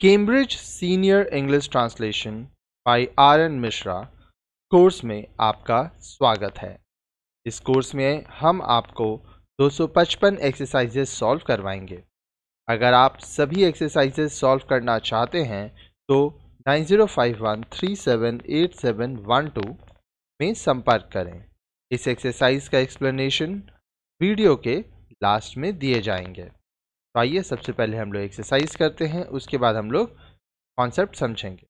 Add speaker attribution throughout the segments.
Speaker 1: Cambridge senior English translation by R N Mishra course में आपका स्वागत है इस कोर्स में हम आपको 255 एक्सरसाइजेस सॉल्व करवाएंगे अगर आप सभी एक्सरसाइजेस सॉल्व करना चाहते हैं तो 9051378712 में संपर्क करें इस एक्सरसाइज का एक्सप्लेनेशन वीडियो के लास्ट में दिए जाएंगे तो आइए सबसे पहले हम लोग एक्सरसाइज करते हैं उसके बाद हम लोग कॉन्सेप्ट समझेंगे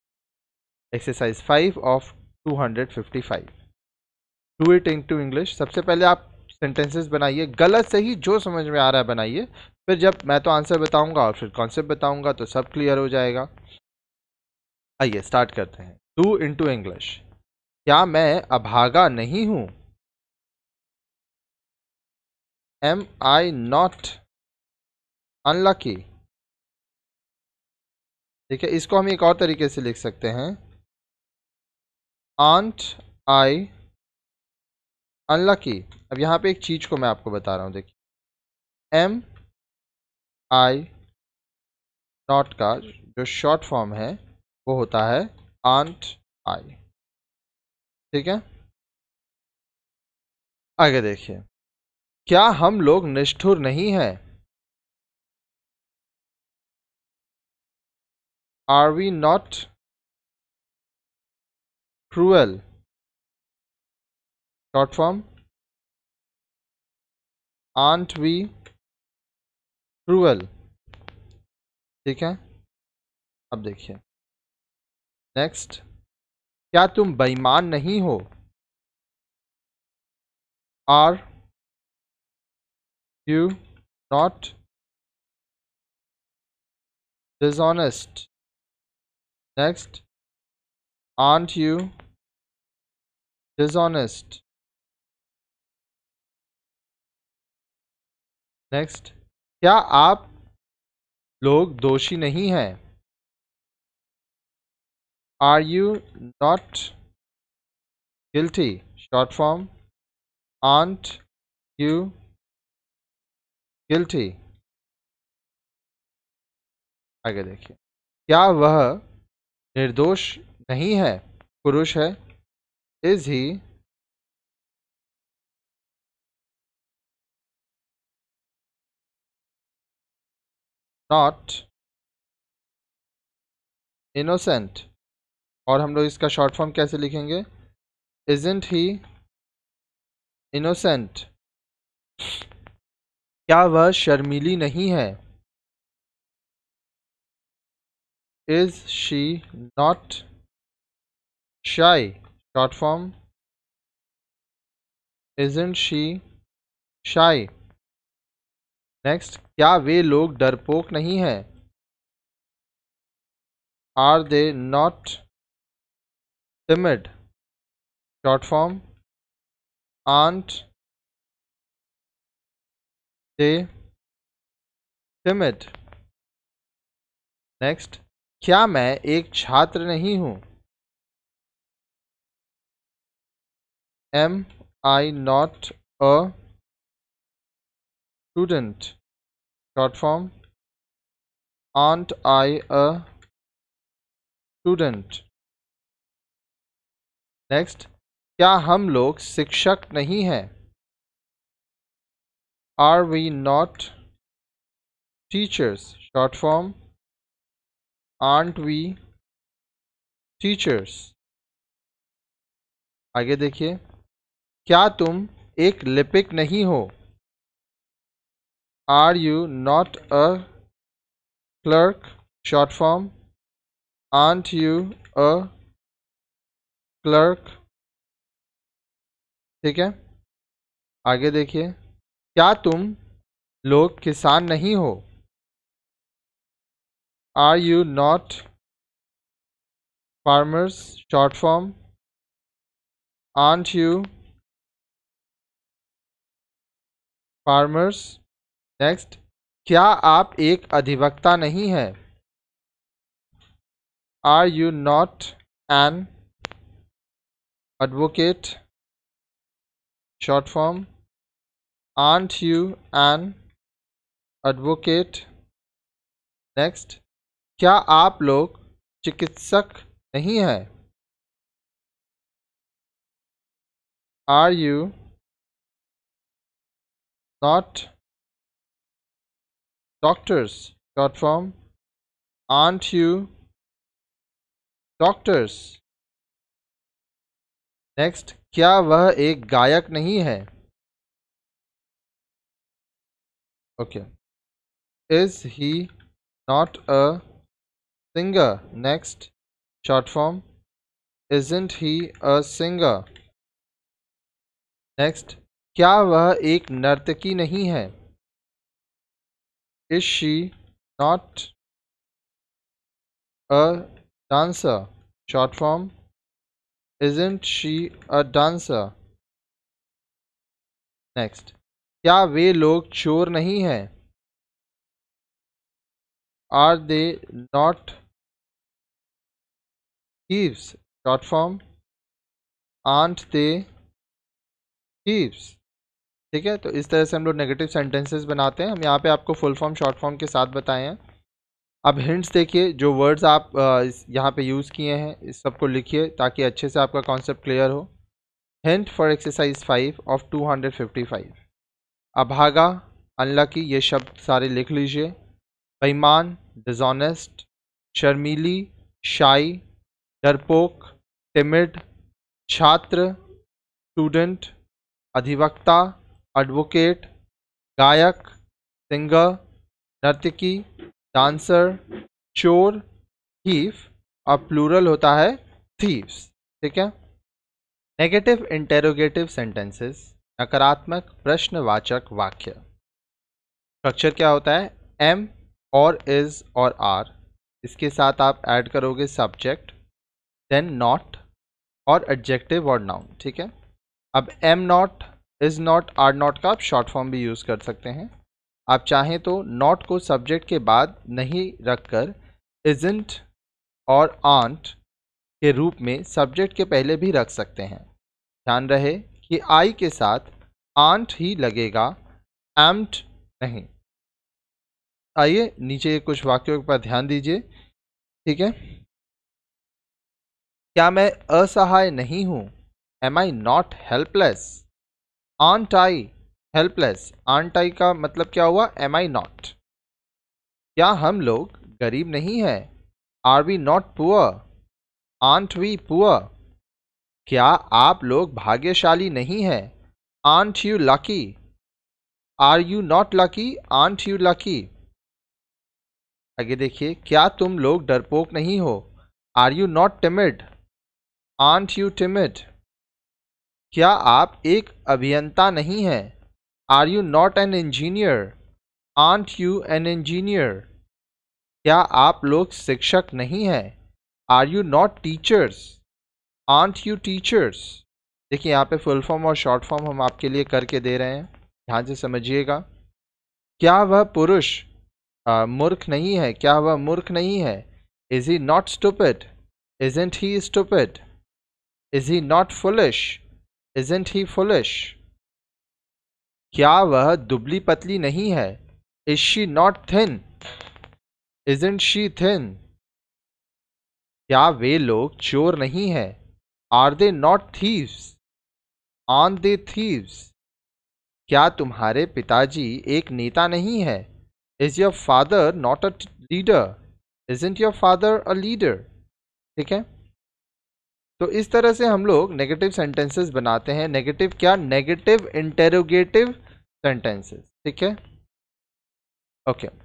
Speaker 1: exercise five of two hundred fifty five to it in to English सबसे पहले आप सेंटेंसेस बनाइए गलत सही जो समझ में आ रहा है बनाइए फिर जब मैं तो आंसर बताऊंगा और फिर कॉन्सेप्ट बताऊंगा तो सब क्लियर हो जाएगा आइए स्टार्ट करते हैं टू इन टू इंग्लिश क्या मैं अभागा नहीं हूं
Speaker 2: एम आई नॉट अनलकी ठीक है इसको हम एक और तरीके से लिख सकते हैं आंट आई अनलकी अब यहाँ पे एक चीज़ को मैं आपको बता रहा हूँ देखिए एम आई डॉट का जो शॉर्ट फॉर्म है वो होता है आंट आई ठीक है आगे देखिए क्या हम लोग निष्ठुर नहीं हैं are we not cruel short form aren't we cruel ठीक है अब देखिए नेक्स्ट क्या तुम बेईमान नहीं हो are you not dishonest Next, aren't you dishonest? Next क्या आप लोग दोषी नहीं हैं are you not guilty short form aren't you guilty आगे देखिए क्या वह निर्दोष नहीं है पुरुष है इज ही नॉट इनोसेंट
Speaker 1: और हम लोग इसका शॉर्ट फॉर्म कैसे लिखेंगे इजेंट ही इनोसेंट क्या वह शर्मीली नहीं
Speaker 2: है is she not shy shy short is isn't she shy next क्या वे लोग डरपोक नहीं है are they not timid short form aren't they timid next क्या मैं एक छात्र नहीं हूं am I not a student dot form aren't I a student next क्या हम लोग शिक्षक नहीं हैं are we not teachers short form aren't we teachers आगे देखिए क्या तुम एक लिपिक नहीं हो are you not a clerk short form aren't you a clerk ठीक है आगे देखिए क्या तुम लोग किसान नहीं हो Are you not farmers short form? Aren't you farmers? Next, क्या आप एक अधिवक्ता नहीं है Are you not an advocate? Short form. Aren't you an advocate? Next. क्या आप लोग चिकित्सक नहीं हैं are you not doctors dot form aren't you doctors next क्या वह एक गायक नहीं है okay is he not a singer next short form isn't he a singer next क्या वह एक नर्तकी नहीं है is she not a dancer short form isn't she a dancer next क्या वे लोग चोर नहीं हैं are they not
Speaker 1: Thieves. Short form. Aren't they thieves? ठीक है तो इस तरह से हम लोग नेगेटिव सेंटेंसेस बनाते हैं हम यहाँ पे आपको फुल फॉर्म शॉर्ट फॉर्म के साथ बताए हैं अब हिंट्स देखिए जो वर्ड्स आप यहाँ पे यूज़ किए हैं इस सबको लिखिए ताकि अच्छे से आपका कॉन्सेप्ट क्लियर हो hint for exercise five of two hundred fifty five अभागा अनलकी ये शब्द सारे लिख लीजिए बेईमान डिजॉनेस्ट शर्मीली शाई डरपोक टिमिड छात्र स्टूडेंट अधिवक्ता एडवोकेट गायक सिंगर नर्तकी डांसर चोर थीफ और प्लूरल होता है थीव्स ठीक है नेगेटिव इंटेरोगेटिव सेंटेंसेस नकारात्मक प्रश्नवाचक वाक्य स्ट्रक्चर क्या होता है एम और इज और आर इसके साथ आप ऐड करोगे सब्जेक्ट देन नॉट और एडजेक्टिव और नाउन ठीक है अब am not is not are not का आप शॉर्ट फॉर्म भी यूज़ कर सकते हैं आप चाहें तो नॉट को सब्जेक्ट के बाद नहीं रखकर इजेंट और आंट के रूप में सब्जेक्ट के पहले भी रख सकते हैं ध्यान रहे कि आई के साथ आंट ही लगेगा एम्ट नहीं आइए नीचे कुछ वाक्यों पर ध्यान दीजिए ठीक है क्या मैं असहाय नहीं हूँ am I not helpless aren't I helpless aren't I का मतलब क्या हुआ एम आई नॉट क्या हम लोग गरीब नहीं हैं are we not poor aren't we poor क्या आप लोग भाग्यशाली नहीं हैं aren't you lucky are you not lucky aren't you lucky आगे देखिए क्या तुम लोग डरपोक नहीं हो are you not timid aren't you timid क्या आप एक अभियंता नहीं हैं are you not an engineer aren't you an engineer क्या आप लोग शिक्षक नहीं हैं are you not teachers aren't you teachers देखिए यहाँ पे फुल फॉर्म और शॉर्ट फॉर्म हम आपके लिए करके दे रहे हैं ध्यान से समझिएगा क्या वह पुरुष मूर्ख नहीं है क्या वह मूर्ख नहीं है is he not stupid isn't he stupid he not foolish isn't he foolish क्या वह दुबली पतली नहीं है is she not thin isn't she thin क्या वे लोग चोर नहीं है आर दे नॉट थीव्स आन दे थीव्स क्या तुम्हारे पिताजी एक नेता नहीं है is your father not a leader isn't your father a leader ठीक है तो इस तरह से हम लोग नेगेटिव सेंटेंसेस बनाते हैं नेगेटिव क्या नेगेटिव इंटेरोगेटिव सेंटेंसेस ठीक है ओके okay.